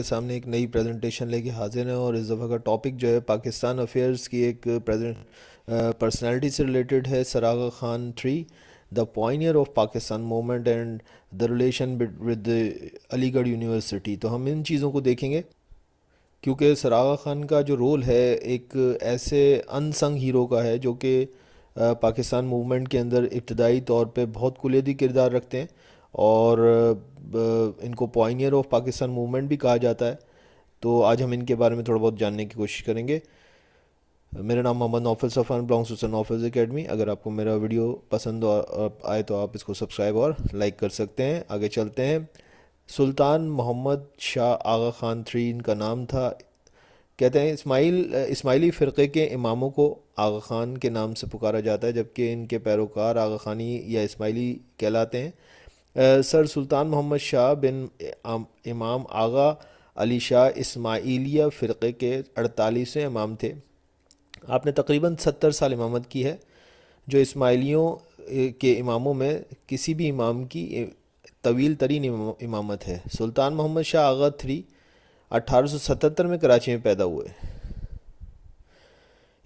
के सामने एक नई प्रेजेंटेशन लेके हाजिर हैं और इस दफ़ा का टॉपिक जो है पाकिस्तान अफेयर्स की एक प्रेजेंट पर्सनालिटी से रिलेटेड है सरागा Khan three the pioneer of Pakistan movement and the relation with Aligarh university तो हम इन चीज़ों को देखेंगे क्योंकि सरागा खान का जो रोल है एक ऐसे अनसंग हीरो का है जो कि पाकिस्तान मूवमेंट के अंदर इब्तदाई तौर पर बहुत कुलेदी किरदार रखते हैं और इनको पॉइनियर ऑफ पाकिस्तान मूवमेंट भी कहा जाता है तो आज हम इनके बारे में थोड़ा बहुत जानने की कोशिश करेंगे मेरा नाम Mohammad Naufil Safan belongs to sun academy अगर आपको मेरा वीडियो पसंद आए तो आप इसको सब्सक्राइब और लाइक कर सकते हैं आगे चलते हैं सुल्तान मोहम्मद शाह आगा ख़ान थ्री इनका नाम था कहते हैं इस्माइल इस्माइली फ़िरक़े के इमामों को आगा ख़ान के नाम से पुकारा जाता है जबकि इनके पैरोकार आगा ख़ानी या इस्माइली कहलाते हैं सर सुल्तान मोहम्मद शाह बिन इमाम आगा अली शाह इसमाइलिया फ़िरक़े के अड़तालीसवें इमाम थे आपने तकरीबन सत्तर साल इमामत की है जो इसमाइलियों के इमामों में किसी भी इमाम की तवील तरीन इमामत है सुल्तान मोहम्मद शाह आगा थ्री सतहत्तर में कराची में पैदा हुए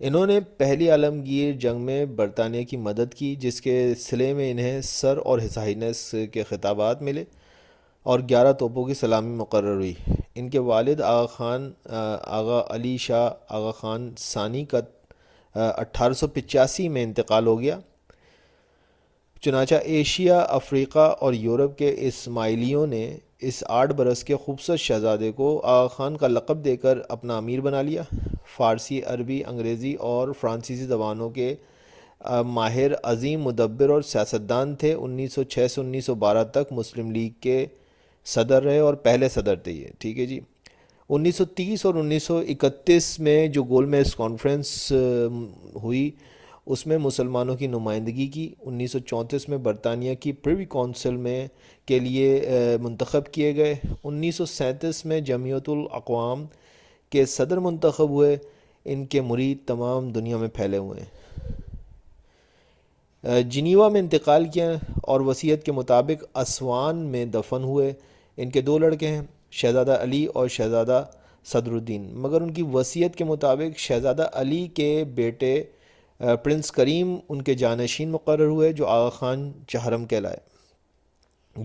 इन्होंने पहली आलमगीर जंग में बरतानिया की मदद की जिसके सिले में इन्हें सर और हिसाइनस के खिताबात मिले और ग्यारह तोपों की सलामी मुकर हुई इनके वालिद आगा खान आगा अली शाह आगा खान सानी का अट्ठारह में इंतकाल हो गया चुनाचा एशिया अफ्रीका और यूरोप के इसमाइलियों ने इस आठ बरस के खूबसूरत शहजादे को आगा खान का लक़ब देकर अपना अमीर बना लिया फ़ारसी अरबी अंग्रेज़ी और फ्रांसीसी जबानों के माहिर अजीम मुदब्बर और सियासतदान थे 1906 से 1912 तक मुस्लिम लीग के सदर रहे और पहले सदर थे ये ठीक है जी 1930 और 1931 में जो गोलमेज कॉन्फ्रेंस हुई उसमें मुसलमानों की नुमाइंदगी की 1934 में बरतानिया की प्रिवी कौंसिल में के लिए मंतखब किए गए 1937 में जमीयतुल अकवाम के सदर मंतखब हुए इनके मुरीद तमाम दुनिया में फैले हुए हैं जिनीवा में इंतकाल किया और वसीयत के मुताबिक असवान में दफन हुए इनके दो लड़के हैं शहज़ादा अली और शहज़ादा सदरुद्दीन मगर उनकी वसीयत के मुताबिक शहज़ादा अली के बेटे प्रिंस करीम उनके जानशीन मुकर हुए जो आगा ख़ान चहरम कहलाए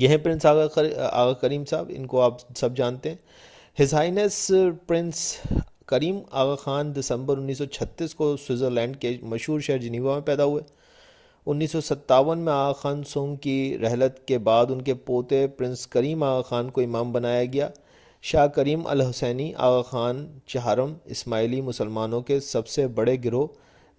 यह प्रिंस आगा कर, आगा करीम साहब इनको आप सब जानते हैं हिसाइनस प्रिंस करीम आगा ख़ान दिसंबर 1936 को स्विट्ज़रलैंड के मशहूर शहर जिनीवा में पैदा हुए उन्नीस में आगा ख़ान सोम की रहलत के बाद उनके पोते प्रिंस करीम आगा ख़ान को इमाम बनाया गया शाह करीम अल हुसैनी आगा ख़ान चहारम इस्माइली मुसलमानों के सबसे बड़े गिरोह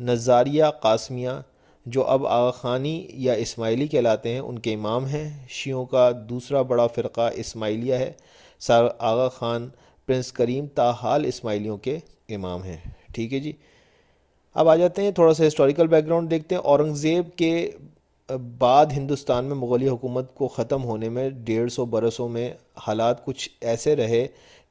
नज़ारिया कासमिया जो अब आगा खानी या इस्माइली कहलाते हैं उनके इमाम हैं शियों का दूसरा बड़ा फ़िरका इसमाइलिया है सर आगा ख़ान प्रिंस करीम ताहाल इस्माइलियों के इमाम हैं ठीक है जी अब आ जाते हैं थोड़ा सा हिस्टोरिकल बैकग्राउंड देखते हैं औरंगज़ेब के बाद हिंदुस्तान में मुग़ली हुकूमत को ख़त्म होने में डेढ़ सौ बरसों में हालात कुछ ऐसे रहे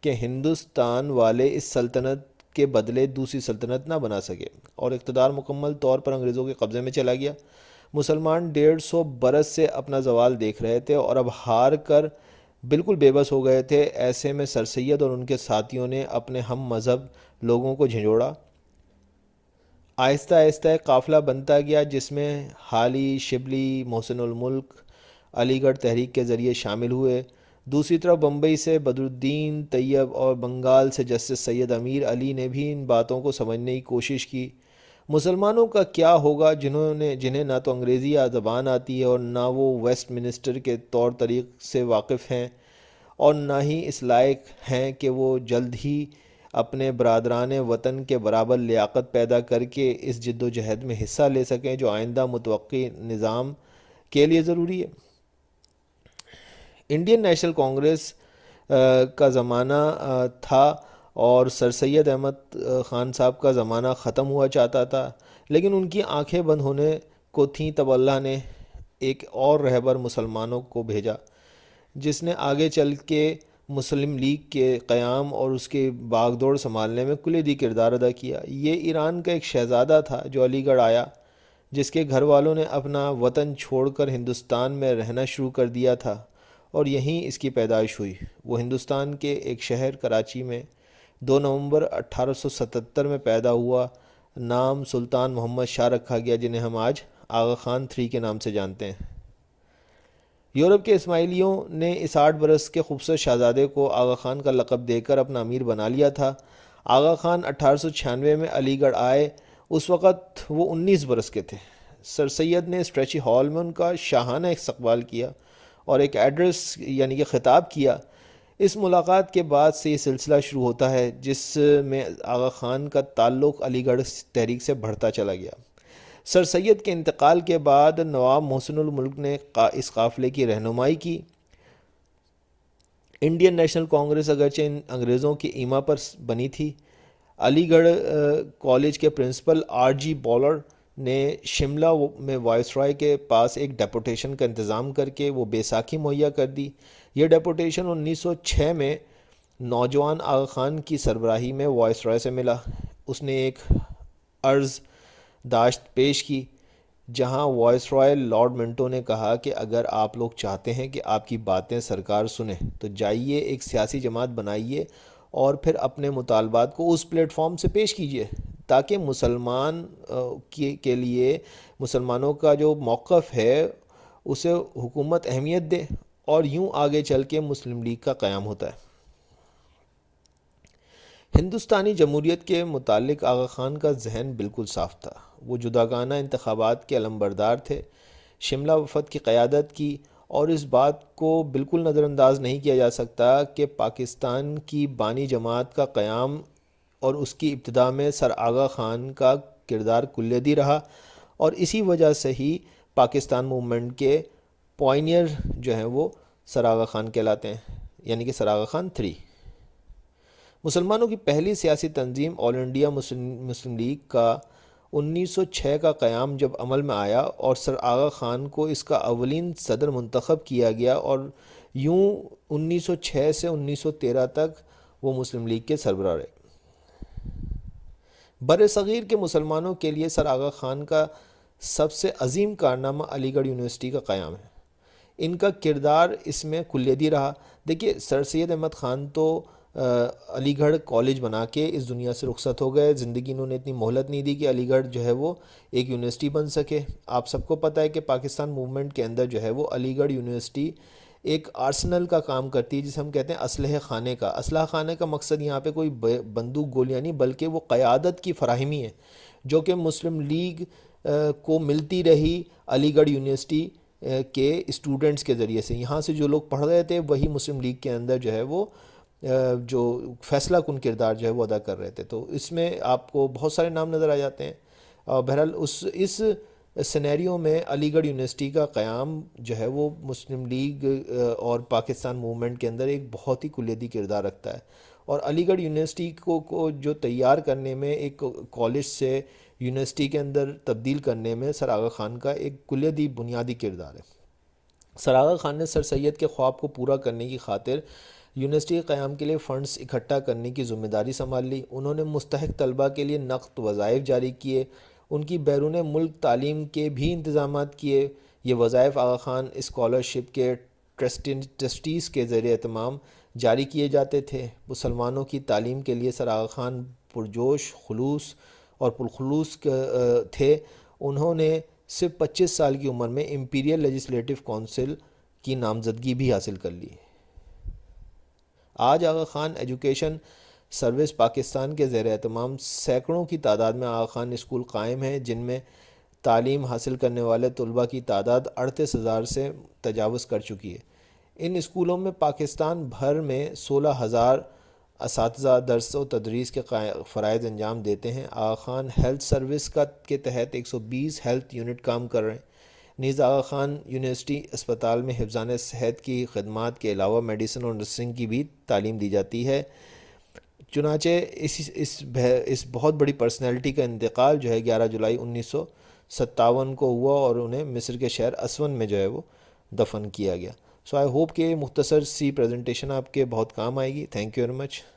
कि हिंदुस्तान वाले इस सल्तनत के बदले दूसरी सल्तनत ना बना सके और इकतदार मुकम्मल तौर पर अंग्रेज़ों के कब्ज़े में चला गया मुसलमान डेढ़ सौ बरस से अपना जवाल देख रहे थे और अब हार कर बिल्कुल बेबस हो गए थे ऐसे में सर सैद और उनके साथियों ने अपने हम मज़हब लोगों को झंझोड़ा आहिस्ता आहिस्ता काफ़िला बनता गया जिसमें हाली शिबली मोहसिनमल्क अलीगढ़ तहरीक के ज़रिए शामिल हुए दूसरी तरफ बम्बई से बदरुद्दीन तैयब और बंगाल से जस्टिस सैयद अमीर अली ने भी इन बातों को समझने की कोशिश की मुसलमानों का क्या होगा जिन्होंने जिन्हें ना तो अंग्रेज़ी या ज़बान आती है और ना वो वेस्ट मिनिस्टर के तौर तरीक़ से वाकिफ़ हैं और ना ही इस लायक हैं कि वो जल्द ही अपने बरदरान वतन के बराबर लियाकत पैदा करके इस जद्दोजहद में हिस्सा ले सकें जो आइंदा मतवक़ निज़ाम के लिए ज़रूरी है इंडियन नेशनल कांग्रेस का ज़माना uh, था और सर सैद अहमद uh, ख़ान साहब का ज़माना ख़त्म हुआ चाहता था लेकिन उनकी आंखें बंद होने को थीं तब अल्लाह ने एक और रहबर मुसलमानों को भेजा जिसने आगे चल के मुस्लिम लीग के क़्याम और उसके बागदौड़ संभालने में कुलदी किरदार अदा किया ये ईरान का एक शहज़ादा था जो अलीगढ़ आया जिसके घर वालों ने अपना वतन छोड़कर हिंदुस्तान में रहना शुरू कर दिया था और यहीं इसकी पैदाइश हुई वो हिंदुस्तान के एक शहर कराची में 2 नवंबर 1877 में पैदा हुआ नाम सुल्तान मोहम्मद शाह रखा गया जिन्हें हम आज आगा खान थ्री के नाम से जानते हैं यूरोप के इस्माइलियों ने इस आठ बरस के खूबसूरत शहजादे को आगा खान का लकब देकर अपना अमीर बना लिया था आगा खान अठारह में अलीगढ़ आए उस वक़्त वो 19 बरस के थे सर सैद ने स्ट्रेची हॉल में उनका शाहाना इस्तबाल किया और एक एड्रेस यानी कि ख़िताब किया इस मुलाकात के बाद से ये सिलसिला शुरू होता है जिस में आगा ख़ान का ताल्लुक़ अलीगढ़ तहरीक से बढ़ता चला गया सर सैद के इंतकाल के बाद नवाब मुल्क ने का, इस काफ़िले की रहनुमाई की इंडियन नेशनल कांग्रेस अगरचे इन अंग्रेज़ों की ईमा पर बनी थी अलीगढ़ कॉलेज के प्रिंसिपल आर जी बॉलर ने शिमला में रॉय के पास एक डेपोटेशन का इंतज़ाम करके वो बेसाखी मुहैया कर दी ये डेपोटेशन 1906 में नौजवान आगा खान की सरबराही में रॉय से मिला उसने एक अर्ज़ दाश्त पेश की जहां वॉइस रॉय लॉर्ड मिंटो ने कहा कि अगर आप लोग चाहते हैं कि आपकी बातें सरकार सुने तो जाइए एक सियासी जमात बनाइए और फिर अपने मुतालबात को उस प्लेटफॉर्म से पेश कीजिए ताकि मुसलमान के, के लिए मुसलमानों का जो मौक़ है उसे हुकूमत अहमियत दे और यूँ आगे चल के मुस्लिम लीग का क़्याम होता है हिंदुस्तानी जमहूरीत के मुतालिक आगा ख़ान का जहन बिल्कुल साफ था वो जुदागाना इंतबात के अलमबरदार थे शिमला वफद की क़्यादत की और इस बात को बिल्कुल नज़रअंदाज नहीं किया जा सकता कि पाकिस्तान की बानी जमात का क़्याम और उसकी इब्तदा में सर आगा ख़ान का किरदार कुल्यदी रहा और इसी वजह से ही पाकिस्तान मूवमेंट के पॉइनियर जो हैं वो सर आगा ख़ान कहलाते हैं यानी कि सर आगा ख़ान थ्री मुसलमानों की पहली सियासी तंजीम all India Muslim Muslim League का 1906 का क़्याम जब अमल में आया और सर आगा ख़ान को इसका अवलिन सदर मंतखब किया गया और यूँ 1906 से 1913 तक वो मुस्लिम लीग के सरबरा रहे बर सग़ीर के मुसलमानों के लिए सर आगा ख़ान का सबसे अजीम कारनामा अलीगढ़ यूनिवर्सिटी का क़्याम है इनका किरदार इसमें कुलदी रहा देखिए सर सैद अहमद ख़ान तो अलीगढ़ कॉलेज बना के इस दुनिया से रुखसत हो गए ज़िंदगी इन्होंने इतनी मोहलत नहीं दी कि अलीगढ़ जो है वो एक यूनिवर्सिटी बन सके आप सबको पता है कि पाकिस्तान मूवमेंट के अंदर जो है वो अलीगढ़ यूनिवर्सिटी एक आर्सनल का काम करती है जिसे हम कहते हैं असलह खाने का असलह खाने का मकसद यहाँ पे कोई बंदूक गोलियाँ नहीं बल्कि वो क़्यादत की फ्राहमी है जो कि मुस्लिम लीग को मिलती रही अलीगढ़ यूनिवर्सिटी के स्टूडेंट्स के ज़रिए से यहाँ से जो लोग पढ़ रहे थे वही मुस्लिम लीग के अंदर जो है वो जो फैसला कन किरदार जो है वो अदा कर रहे थे तो इसमें आपको बहुत सारे नाम नज़र आ जाते हैं बहरहाल उस इस सनेरियो में अलीगढ़ यूनिवर्सिटी का क़्याम जो है वो मुस्लिम लीग और पाकिस्तान मूवमेंट के अंदर एक बहुत ही कुलदी किरदार रखता है और अलीगढ़ यूनिवर्सिटी को को जो तैयार करने में एक कॉलेज से यूनिवर्सिटी के अंदर तब्दील करने में सर आगा ख़ान का एक कुलदी बुनियादी किरदार है सर आगा ख़ान ने सर सैद के ख्वाब को पूरा करने की खातिर यूनिवर्सिटी के क़्याम के लिए फ़ंड्स इकट्ठा करने की जिम्मेदारी संभाल ली उन्होंने मुस्तक तलबा के लिए नकद वज़ाइफ जारी किए उनकी बैरून मुल्क तालीम के भी इंतजाम किए ये वज़ायफ़ आगा ख़ान इस्कॉलरशिप के ट्रस्टीज़ के ज़रिए तमाम जारी किए जाते थे मुसलमानों की तालीम के लिए सर आगा ख़ान पुरजोश खलूस और पुरखलूस थे उन्होंने सिर्फ पच्चीस साल की उम्र में इम्पीरियल लजस्लेटिव कौंसिल की नामज़दगी भी हासिल कर ली आज आगा ख़ान एजुकेशन सर्विस पाकिस्तान के ज़ेर तमाम सैकड़ों की तादाद में आगा खान स्कूल कायम हैं जिनमें तालीम हासिल करने वाले तलबा की तादाद अड़तीस हज़ार से तजावज़ कर चुकी है इन स्कूलों में पाकिस्तान भर में सोलह हज़ार इस दरस व तदरीस के फ़रज़ अंजाम देते हैं आगा खान हेल्थ सर्विस का के तहत एक सौ बीस हेल्थ यूनिट काम कर रहे हैं नीज़ आगा खान यूनिवर्सिटी अस्पताल में हिफ्जान सेहत की खदमात के अलावा मेडिसिन और नर्सिंग की भी तालीम दी जाती है चुनाचे इस इस इस बहुत बड़ी पर्सनैलिटी का इंतकाल जो है ग्यारह जुलाई उन्नीस सत्तावन को हुआ और उन्हें मिस्र के शहर असवन में जो है वो दफन किया गया सो आई होप कि मुख्तसर सी प्रेजेंटेशन आपके बहुत काम आएगी थैंक यू वेरी मच